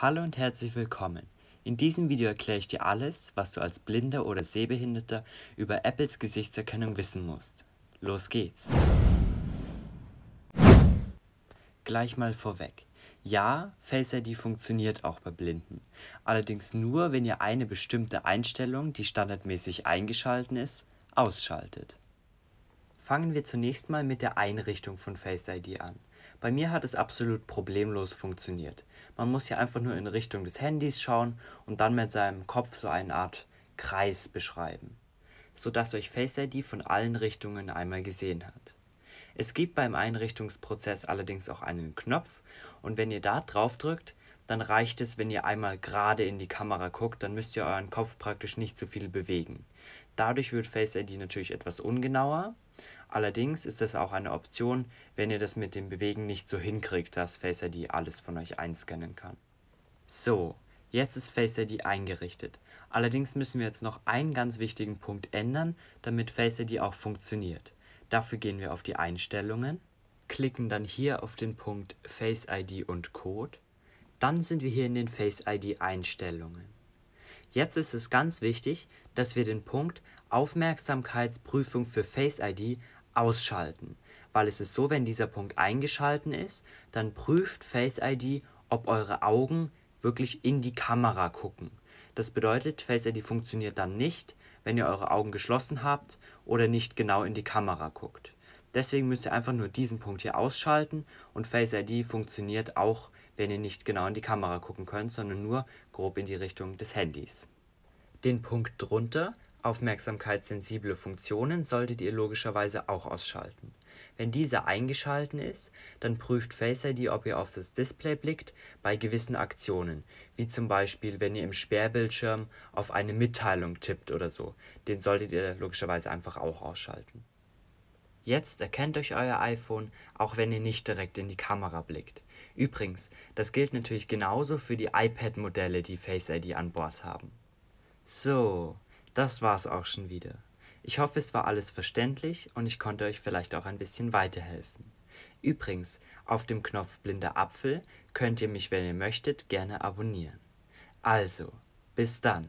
Hallo und herzlich willkommen. In diesem Video erkläre ich dir alles, was du als Blinder oder Sehbehinderter über Apples Gesichtserkennung wissen musst. Los geht's! Gleich mal vorweg. Ja, Face ID funktioniert auch bei Blinden. Allerdings nur, wenn ihr eine bestimmte Einstellung, die standardmäßig eingeschalten ist, ausschaltet. Fangen wir zunächst mal mit der Einrichtung von Face ID an. Bei mir hat es absolut problemlos funktioniert. Man muss ja einfach nur in Richtung des Handys schauen und dann mit seinem Kopf so eine Art Kreis beschreiben, sodass euch Face ID von allen Richtungen einmal gesehen hat. Es gibt beim Einrichtungsprozess allerdings auch einen Knopf und wenn ihr da drauf drückt, dann reicht es, wenn ihr einmal gerade in die Kamera guckt, dann müsst ihr euren Kopf praktisch nicht so viel bewegen. Dadurch wird Face ID natürlich etwas ungenauer Allerdings ist das auch eine Option, wenn ihr das mit dem Bewegen nicht so hinkriegt, dass Face ID alles von euch einscannen kann. So, jetzt ist Face ID eingerichtet. Allerdings müssen wir jetzt noch einen ganz wichtigen Punkt ändern, damit Face ID auch funktioniert. Dafür gehen wir auf die Einstellungen, klicken dann hier auf den Punkt Face ID und Code. Dann sind wir hier in den Face ID Einstellungen. Jetzt ist es ganz wichtig, dass wir den Punkt Aufmerksamkeitsprüfung für Face ID ausschalten. Weil es ist so, wenn dieser Punkt eingeschalten ist, dann prüft Face ID, ob eure Augen wirklich in die Kamera gucken. Das bedeutet, Face ID funktioniert dann nicht, wenn ihr eure Augen geschlossen habt oder nicht genau in die Kamera guckt. Deswegen müsst ihr einfach nur diesen Punkt hier ausschalten und Face ID funktioniert auch, wenn ihr nicht genau in die Kamera gucken könnt, sondern nur grob in die Richtung des Handys. Den Punkt drunter Aufmerksamkeitssensible Funktionen solltet ihr logischerweise auch ausschalten. Wenn diese eingeschalten ist, dann prüft Face ID, ob ihr auf das Display blickt, bei gewissen Aktionen, wie zum Beispiel, wenn ihr im Sperrbildschirm auf eine Mitteilung tippt oder so. Den solltet ihr logischerweise einfach auch ausschalten. Jetzt erkennt euch euer iPhone, auch wenn ihr nicht direkt in die Kamera blickt. Übrigens, das gilt natürlich genauso für die iPad-Modelle, die Face ID an Bord haben. So, das war's auch schon wieder. Ich hoffe, es war alles verständlich und ich konnte euch vielleicht auch ein bisschen weiterhelfen. Übrigens, auf dem Knopf Blinder Apfel könnt ihr mich, wenn ihr möchtet, gerne abonnieren. Also, bis dann.